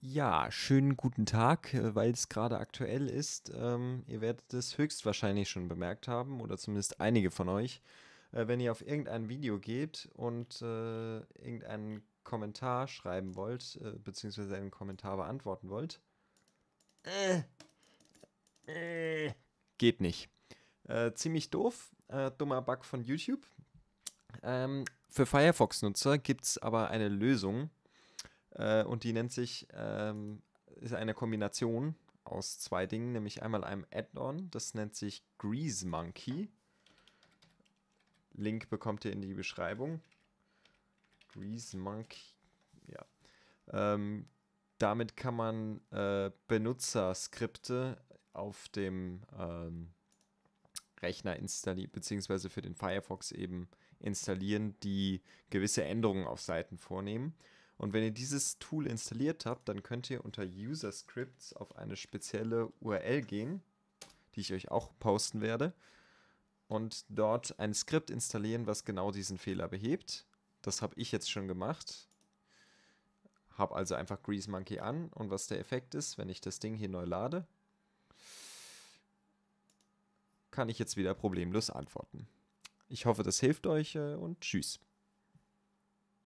Ja, schönen guten Tag, äh, weil es gerade aktuell ist. Ähm, ihr werdet es höchstwahrscheinlich schon bemerkt haben, oder zumindest einige von euch, äh, wenn ihr auf irgendein Video geht und äh, irgendeinen Kommentar schreiben wollt, äh, beziehungsweise einen Kommentar beantworten wollt. Äh, äh, geht nicht. ziemlich doof, dummer Bug von YouTube. Ähm, für Firefox-Nutzer gibt es aber eine Lösung äh, und die nennt sich, ähm, ist eine Kombination aus zwei Dingen, nämlich einmal einem Add-on, das nennt sich Grease Monkey. Link bekommt ihr in die Beschreibung. Grease Monkey, ja. Ähm, damit kann man äh, Benutzerskripte auf dem ähm, Rechner installieren, beziehungsweise für den Firefox eben installieren, die gewisse Änderungen auf Seiten vornehmen. Und wenn ihr dieses Tool installiert habt, dann könnt ihr unter User Scripts auf eine spezielle URL gehen, die ich euch auch posten werde, und dort ein Skript installieren, was genau diesen Fehler behebt. Das habe ich jetzt schon gemacht. Habe also einfach Grease Monkey an und was der Effekt ist, wenn ich das Ding hier neu lade, kann ich jetzt wieder problemlos antworten. Ich hoffe, das hilft euch äh, und tschüss.